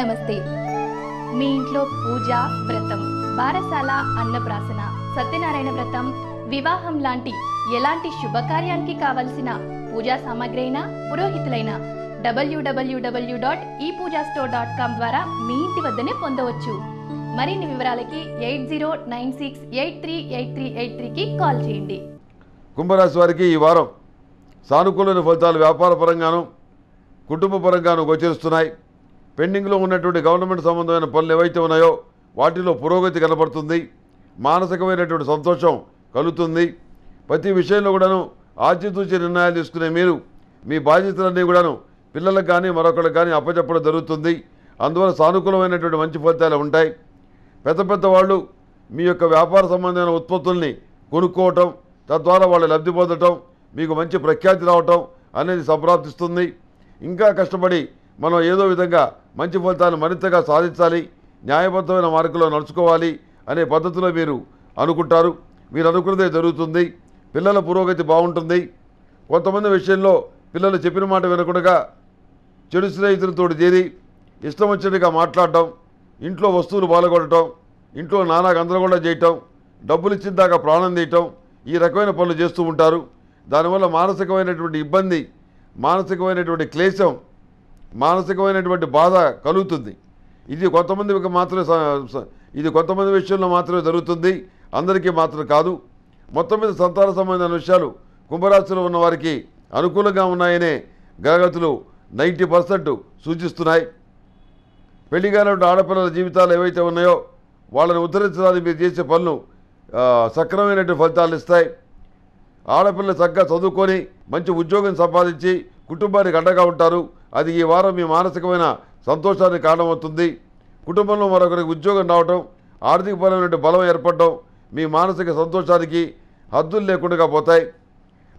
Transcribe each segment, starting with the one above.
నమస్తే మీ ఇంట్లో పూజ వ్రతం బారసాల అన్నప్రాసన సత్యనారాయణ వ్రతం వివాహం లాంటి ఎలాంటి శుభకార్యానికి కావలసిన పూజా సామాగ్రి అయినా పురోహితులైన డబ్ల్యూడబ్ల్యూడబ్ల్యూ డాట్ ఈ పూజా స్టోర్ డాట్ కామ్ ద్వారా మీ ఇంటి వద్దనే పొందవచ్చు మరిన్ని వివరాలకి eight zero nine six eight three eight three eight త్రీకి కాల్ చేయండి కుంభరాశి వారికి ఈ వారం సానుకూలమైన ఫలితాలు వ్యాపార పరంగాను కుటుంబ పరంగాను గోచరిస్తున్నాయి పెండింగ్లో ఉన్నటువంటి గవర్నమెంట్ సంబంధమైన పనులు ఏవైతే ఉన్నాయో వాటిలో పురోగతి కనబడుతుంది మానసికమైనటువంటి సంతోషం కలుగుతుంది ప్రతి విషయంలో కూడాను ఆచితూచి నిర్ణయాలు తీసుకునే మీరు మీ బాధ్యతలన్నీ కూడాను పిల్లలకు కానీ మరొకరికి కానీ అప్పచెప్పడం జరుగుతుంది అందువల్ల సానుకూలమైనటువంటి మంచి ఫలితాలు ఉంటాయి పెద్ద పెద్ద వాళ్ళు మీ యొక్క వ్యాపార సంబంధమైన ఉత్పత్తుల్ని కొనుక్కోవటం తద్వారా వాళ్ళు లబ్ధి పొందటం మీకు మంచి ప్రఖ్యాతి రావటం అనేది సంప్రాప్తిస్తుంది ఇంకా కష్టపడి మనం ఏదో విధంగా మంచి ఫలితాలను మరింతగా సాధించాలి న్యాయబద్ధమైన మార్గంలో నడుచుకోవాలి అనే పద్ధతిలో మీరు అనుకుంటారు మీరు అనుకున్నదే జరుగుతుంది పిల్లల పురోగతి బాగుంటుంది కొంతమంది విషయంలో పిల్లలు చెప్పిన మాట వినకుండా చెడు స్నేహితులతో చేరి ఇష్టం వచ్చినట్టుగా మాట్లాడటం ఇంట్లో వస్తువులు బాలగొడటం ఇంట్లో నానా గందరగోళం చేయటం డబ్బులు ఇచ్చిన దాకా ప్రాణం తీయటం ఈ రకమైన పనులు చేస్తూ ఉంటారు దానివల్ల మానసికమైనటువంటి ఇబ్బంది మానసికమైనటువంటి క్లేశం మానసికమైనటువంటి బాధ కలుగుతుంది ఇది కొంతమంది మాత్రమే ఇది కొంతమంది విషయంలో మాత్రమే జరుగుతుంది అందరికీ మాత్రం కాదు మొత్తం మీద సంతాన సంబంధమైన విషయాలు కుంభరాశిలో ఉన్న వారికి అనుకూలంగా ఉన్నాయనే గ్రహగతులు నైంటీ పర్సెంట్ సూచిస్తున్నాయి పెళ్లిగానే ఆడపిల్లల జీవితాలు ఏవైతే ఉన్నాయో వాళ్ళని ఉద్ధరించడానికి మీరు చేసే పనులు సక్రమైనటువంటి ఫలితాలు ఇస్తాయి ఆడపిల్లలు చక్కగా చదువుకొని మంచి ఉద్యోగం సంపాదించి కుటుంబానికి అండగా ఉంటారు అది ఈ వారం మీ మానసికమైన సంతోషానికి కారణమవుతుంది కుటుంబంలో మరొకరికి ఉద్యోగం రావటం ఆర్థికపరమైన బలం ఏర్పడటం మీ మానసిక సంతోషానికి హద్దులు లేకుండా పోతాయి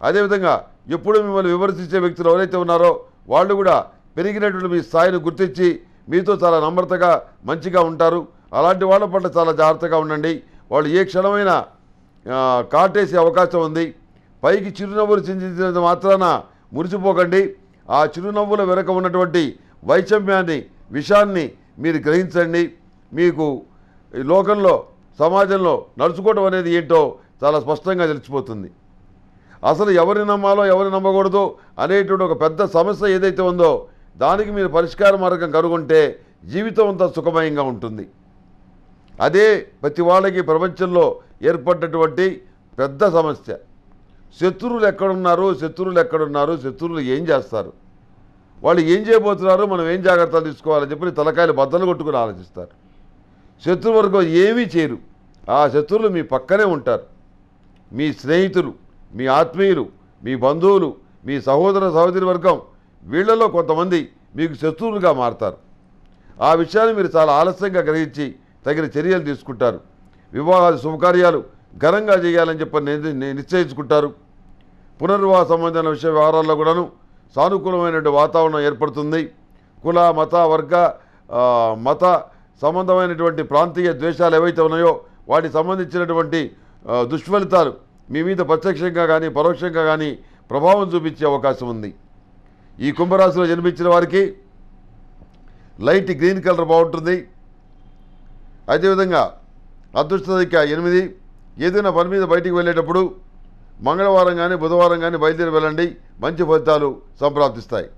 అదేవిధంగా ఎప్పుడు మిమ్మల్ని విమర్శించే వ్యక్తులు ఎవరైతే ఉన్నారో వాళ్ళు కూడా పెరిగినటువంటి మీ స్థాయిని గుర్తించి మీతో చాలా నమ్రతగా మంచిగా ఉంటారు అలాంటి వాళ్ళ పట్ల చాలా జాగ్రత్తగా ఉండండి వాళ్ళు ఏ క్షణమైనా కాటేసే అవకాశం ఉంది పైకి చిరునవ్వులు చింతించినంత మాత్రాన మురిసిపోకండి ఆ చిరునవ్వుల వెనుక ఉన్నటువంటి వైషమ్యాన్ని విషాన్ని మీరు గ్రహించండి మీకు ఈ లోకంలో సమాజంలో నడుచుకోవడం అనేది ఏంటో చాలా స్పష్టంగా తెలిసిపోతుంది అసలు ఎవరిని నమ్మాలో ఎవరిని నమ్మకూడదు అనేటువంటి ఒక పెద్ద సమస్య ఏదైతే ఉందో దానికి మీరు పరిష్కార మార్గం కనుగొంటే జీవితం అంతా సుఖమయంగా ఉంటుంది అదే ప్రతి వాళ్ళకి ప్రపంచంలో ఏర్పడినటువంటి పెద్ద సమస్య శత్రువులు ఎక్కడున్నారు శత్రువులు ఎక్కడున్నారు శత్రువులు ఏం చేస్తారు వాళ్ళు ఏం చేయబోతున్నారు మనం ఏం జాగ్రత్తలు తీసుకోవాలని చెప్పి తలకాయలు బద్దలు కొట్టుకుని ఆలోచిస్తారు శత్రువర్గం ఏమీ చేయరు ఆ శత్రువులు మీ పక్కనే ఉంటారు మీ స్నేహితులు మీ ఆత్మీయులు మీ బంధువులు మీ సహోదర సహోదరి వర్గం వీళ్లలో కొంతమంది మీకు శత్రువులుగా మారతారు ఆ విషయాన్ని మీరు చాలా ఆలస్యంగా గ్రహించి తగిన చర్యలు తీసుకుంటారు వివాహాలు శుభకార్యాలు ఘనంగా చేయాలని చెప్పి నిశ్చయించుకుంటారు పునర్వాస సంబంధమైన విషయ వ్యవహారాల్లో కూడాను సానుకూలమైనటువంటి వాతావరణం ఏర్పడుతుంది కుల మత వర్గ మత సంబంధమైనటువంటి ప్రాంతీయ ద్వేషాలు ఏవైతే ఉన్నాయో వాటికి సంబంధించినటువంటి దుష్ఫలితాలు మీ మీద ప్రత్యక్షంగా కానీ పరోక్షంగా కానీ ప్రభావం చూపించే అవకాశం ఉంది ఈ కుంభరాశిలో జన్మించిన వారికి లైట్ గ్రీన్ కలర్ బాగుంటుంది అదేవిధంగా అదృష్టదిక ఎనిమిది ఏదైనా పని మీద బయటికి వెళ్ళేటప్పుడు మంగళవారం కానీ బుధవారం కానీ బయలుదేరి వెళ్ళండి మంచి ఫలితాలు సంప్రాప్తిస్తాయి